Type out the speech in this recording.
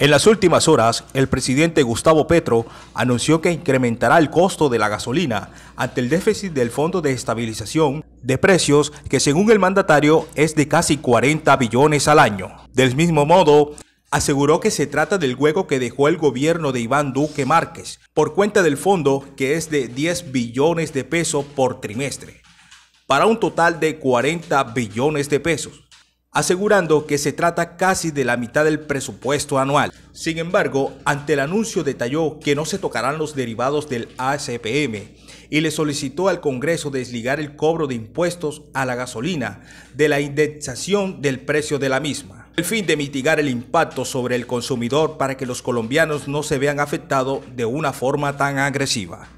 En las últimas horas, el presidente Gustavo Petro anunció que incrementará el costo de la gasolina ante el déficit del Fondo de Estabilización de Precios, que según el mandatario es de casi 40 billones al año. Del mismo modo, aseguró que se trata del hueco que dejó el gobierno de Iván Duque Márquez por cuenta del fondo, que es de 10 billones de pesos por trimestre, para un total de 40 billones de pesos asegurando que se trata casi de la mitad del presupuesto anual. Sin embargo, ante el anuncio detalló que no se tocarán los derivados del ACPM y le solicitó al Congreso desligar el cobro de impuestos a la gasolina de la indexación del precio de la misma. El fin de mitigar el impacto sobre el consumidor para que los colombianos no se vean afectados de una forma tan agresiva.